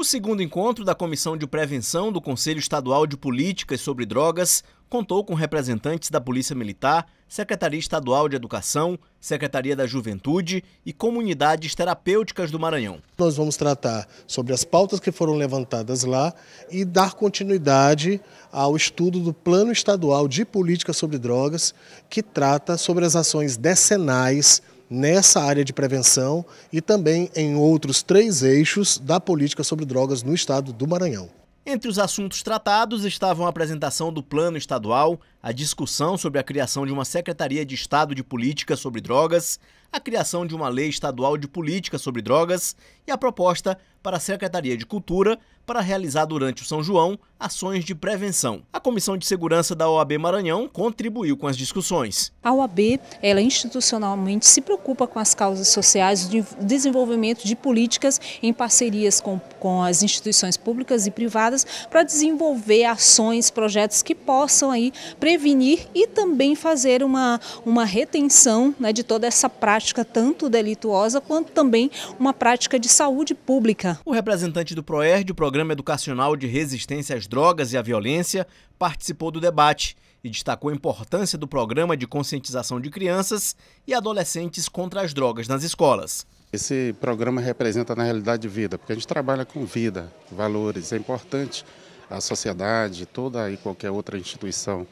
O segundo encontro da Comissão de Prevenção do Conselho Estadual de Políticas sobre Drogas contou com representantes da Polícia Militar, Secretaria Estadual de Educação, Secretaria da Juventude e comunidades terapêuticas do Maranhão. Nós vamos tratar sobre as pautas que foram levantadas lá e dar continuidade ao estudo do Plano Estadual de Política sobre Drogas, que trata sobre as ações decenais nessa área de prevenção e também em outros três eixos da política sobre drogas no estado do Maranhão. Entre os assuntos tratados estavam a apresentação do plano estadual, a discussão sobre a criação de uma Secretaria de Estado de Política sobre Drogas, a criação de uma lei estadual de política sobre drogas e a proposta para a Secretaria de Cultura para realizar durante o São João ações de prevenção. A Comissão de Segurança da OAB Maranhão contribuiu com as discussões. A OAB, ela institucionalmente se preocupa com as causas sociais, de desenvolvimento de políticas em parcerias com, com as instituições públicas e privadas para desenvolver ações, projetos que possam aí prevenir e também fazer uma, uma retenção né, de toda essa prática prática tanto delituosa quanto também uma prática de saúde pública. O representante do PROERD, o Programa Educacional de Resistência às Drogas e à Violência, participou do debate e destacou a importância do programa de conscientização de crianças e adolescentes contra as drogas nas escolas. Esse programa representa na realidade vida, porque a gente trabalha com vida, valores, é importante a sociedade, toda e qualquer outra instituição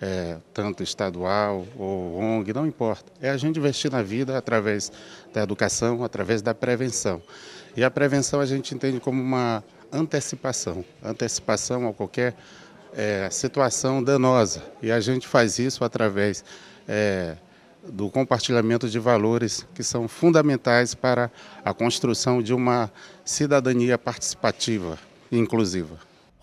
é, tanto estadual ou ONG, não importa. É a gente investir na vida através da educação, através da prevenção. E a prevenção a gente entende como uma antecipação antecipação a qualquer é, situação danosa. E a gente faz isso através é, do compartilhamento de valores que são fundamentais para a construção de uma cidadania participativa e inclusiva.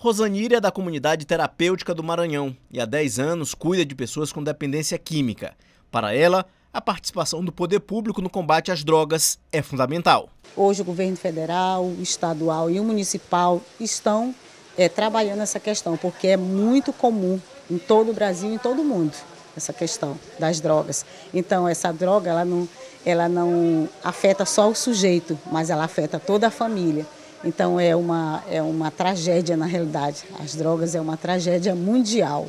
Rosanira é da comunidade terapêutica do Maranhão e há 10 anos cuida de pessoas com dependência química. Para ela, a participação do poder público no combate às drogas é fundamental. Hoje o governo federal, estadual e o municipal estão é, trabalhando essa questão, porque é muito comum em todo o Brasil e em todo o mundo essa questão das drogas. Então essa droga ela não, ela não afeta só o sujeito, mas ela afeta toda a família. Então é uma, é uma tragédia na realidade. As drogas é uma tragédia mundial.